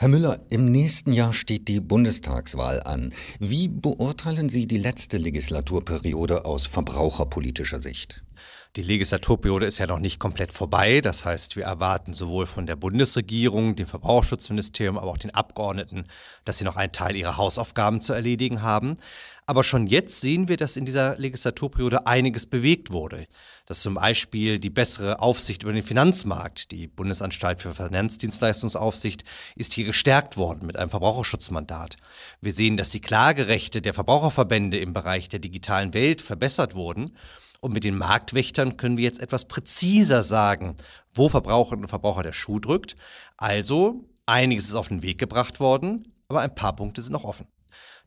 Herr Müller, im nächsten Jahr steht die Bundestagswahl an. Wie beurteilen Sie die letzte Legislaturperiode aus verbraucherpolitischer Sicht? Die Legislaturperiode ist ja noch nicht komplett vorbei. Das heißt, wir erwarten sowohl von der Bundesregierung, dem Verbraucherschutzministerium, aber auch den Abgeordneten, dass sie noch einen Teil ihrer Hausaufgaben zu erledigen haben. Aber schon jetzt sehen wir, dass in dieser Legislaturperiode einiges bewegt wurde. Dass zum Beispiel die bessere Aufsicht über den Finanzmarkt. Die Bundesanstalt für Finanzdienstleistungsaufsicht ist hier gestärkt worden mit einem Verbraucherschutzmandat. Wir sehen, dass die Klagerechte der Verbraucherverbände im Bereich der digitalen Welt verbessert wurden. Und mit den Marktwächtern können wir jetzt etwas präziser sagen, wo Verbraucherinnen und Verbraucher der Schuh drückt. Also, einiges ist auf den Weg gebracht worden, aber ein paar Punkte sind noch offen.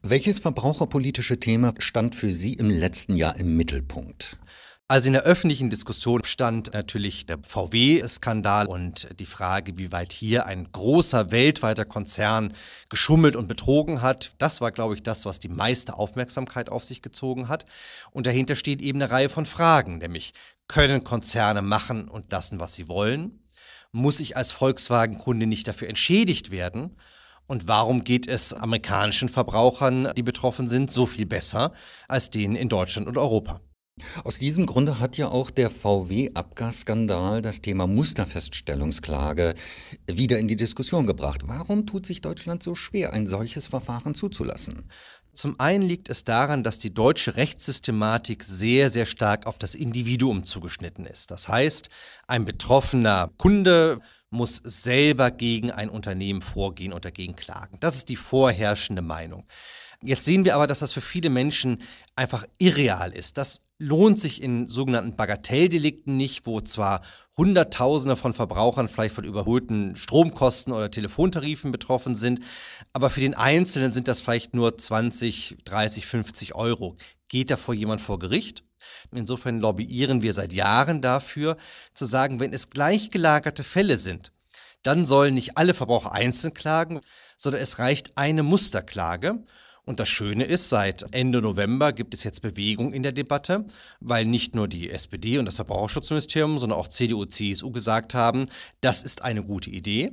Welches verbraucherpolitische Thema stand für Sie im letzten Jahr im Mittelpunkt? Also in der öffentlichen Diskussion stand natürlich der VW-Skandal und die Frage, wie weit hier ein großer weltweiter Konzern geschummelt und betrogen hat. Das war, glaube ich, das, was die meiste Aufmerksamkeit auf sich gezogen hat. Und dahinter steht eben eine Reihe von Fragen, nämlich können Konzerne machen und lassen, was sie wollen? Muss ich als Volkswagen-Kunde nicht dafür entschädigt werden? Und warum geht es amerikanischen Verbrauchern, die betroffen sind, so viel besser als denen in Deutschland und Europa? Aus diesem Grunde hat ja auch der VW-Abgasskandal das Thema Musterfeststellungsklage wieder in die Diskussion gebracht. Warum tut sich Deutschland so schwer, ein solches Verfahren zuzulassen? Zum einen liegt es daran, dass die deutsche Rechtssystematik sehr, sehr stark auf das Individuum zugeschnitten ist. Das heißt, ein betroffener Kunde muss selber gegen ein Unternehmen vorgehen und dagegen klagen. Das ist die vorherrschende Meinung. Jetzt sehen wir aber, dass das für viele Menschen einfach irreal ist. Das lohnt sich in sogenannten Bagatelldelikten nicht, wo zwar Hunderttausende von Verbrauchern vielleicht von überholten Stromkosten oder Telefontarifen betroffen sind, aber für den Einzelnen sind das vielleicht nur 20, 30, 50 Euro. Geht da jemand vor Gericht? Insofern lobbyieren wir seit Jahren dafür, zu sagen, wenn es gleichgelagerte Fälle sind, dann sollen nicht alle Verbraucher einzeln klagen, sondern es reicht eine Musterklage. Und das Schöne ist, seit Ende November gibt es jetzt Bewegung in der Debatte, weil nicht nur die SPD und das Verbraucherschutzministerium, sondern auch CDU, CSU gesagt haben, das ist eine gute Idee.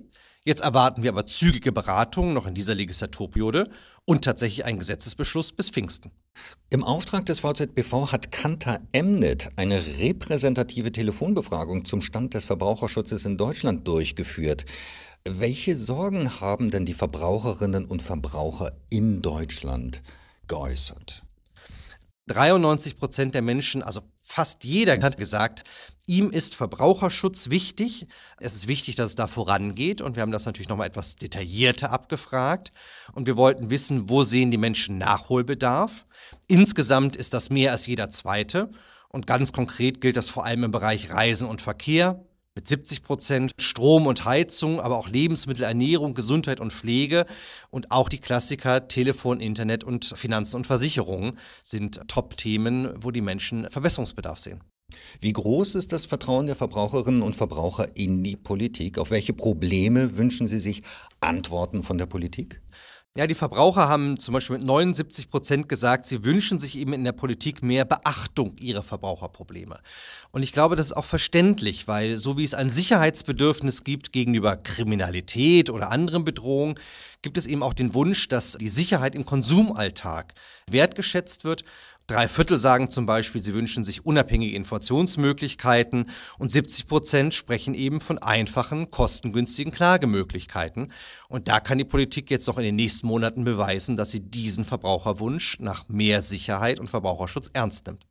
Jetzt erwarten wir aber zügige Beratungen noch in dieser Legislaturperiode und tatsächlich einen Gesetzesbeschluss bis Pfingsten. Im Auftrag des VZBV hat Kantar Emnet eine repräsentative Telefonbefragung zum Stand des Verbraucherschutzes in Deutschland durchgeführt. Welche Sorgen haben denn die Verbraucherinnen und Verbraucher in Deutschland geäußert? 93 Prozent der Menschen, also fast jeder, hat gesagt, ihm ist Verbraucherschutz wichtig. Es ist wichtig, dass es da vorangeht. Und wir haben das natürlich nochmal etwas detaillierter abgefragt. Und wir wollten wissen, wo sehen die Menschen Nachholbedarf. Insgesamt ist das mehr als jeder zweite. Und ganz konkret gilt das vor allem im Bereich Reisen und Verkehr, mit 70 Prozent, Strom und Heizung, aber auch Lebensmittel, Ernährung, Gesundheit und Pflege und auch die Klassiker Telefon, Internet und Finanzen und Versicherungen sind Top-Themen, wo die Menschen Verbesserungsbedarf sehen. Wie groß ist das Vertrauen der Verbraucherinnen und Verbraucher in die Politik? Auf welche Probleme wünschen Sie sich Antworten von der Politik? Ja, die Verbraucher haben zum Beispiel mit 79 Prozent gesagt, sie wünschen sich eben in der Politik mehr Beachtung ihrer Verbraucherprobleme. Und ich glaube, das ist auch verständlich, weil so wie es ein Sicherheitsbedürfnis gibt gegenüber Kriminalität oder anderen Bedrohungen, gibt es eben auch den Wunsch, dass die Sicherheit im Konsumalltag wertgeschätzt wird. Drei Viertel sagen zum Beispiel, sie wünschen sich unabhängige Informationsmöglichkeiten und 70 Prozent sprechen eben von einfachen, kostengünstigen Klagemöglichkeiten. Und da kann die Politik jetzt noch in den nächsten Monaten beweisen, dass sie diesen Verbraucherwunsch nach mehr Sicherheit und Verbraucherschutz ernst nimmt.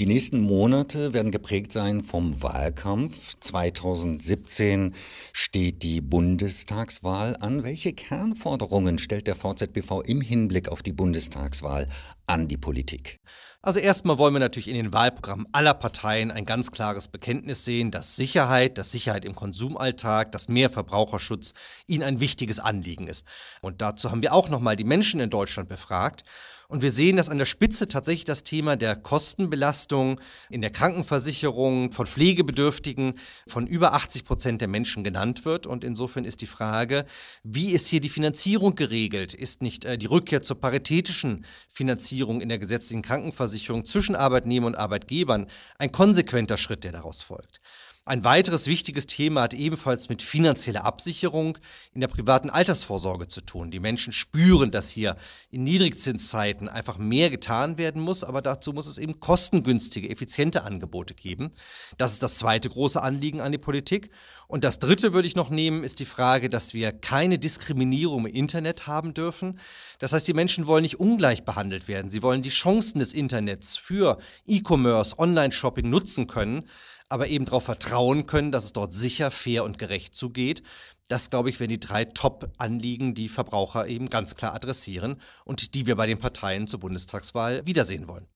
Die nächsten Monate werden geprägt sein vom Wahlkampf. 2017 steht die Bundestagswahl an. Welche Kernforderungen stellt der VZBV im Hinblick auf die Bundestagswahl an die Politik? Also erstmal wollen wir natürlich in den Wahlprogrammen aller Parteien ein ganz klares Bekenntnis sehen, dass Sicherheit, dass Sicherheit im Konsumalltag, dass mehr Verbraucherschutz ihnen ein wichtiges Anliegen ist. Und dazu haben wir auch nochmal die Menschen in Deutschland befragt. Und wir sehen, dass an der Spitze tatsächlich das Thema der Kostenbelastung in der Krankenversicherung von Pflegebedürftigen von über 80 Prozent der Menschen genannt wird. Und insofern ist die Frage, wie ist hier die Finanzierung geregelt? Ist nicht äh, die Rückkehr zur paritätischen Finanzierung Harmonisierung in der gesetzlichen Krankenversicherung zwischen Arbeitnehmern und Arbeitgebern ein konsequenter Schritt, der daraus folgt. Ein weiteres wichtiges Thema hat ebenfalls mit finanzieller Absicherung in der privaten Altersvorsorge zu tun. Die Menschen spüren, dass hier in Niedrigzinszeiten einfach mehr getan werden muss, aber dazu muss es eben kostengünstige, effiziente Angebote geben. Das ist das zweite große Anliegen an die Politik. Und das dritte würde ich noch nehmen, ist die Frage, dass wir keine Diskriminierung im Internet haben dürfen. Das heißt, die Menschen wollen nicht ungleich behandelt werden. Sie wollen die Chancen des Internets für E-Commerce, Online-Shopping nutzen können aber eben darauf vertrauen können, dass es dort sicher, fair und gerecht zugeht. Das, glaube ich, wären die drei Top-Anliegen, die Verbraucher eben ganz klar adressieren und die wir bei den Parteien zur Bundestagswahl wiedersehen wollen.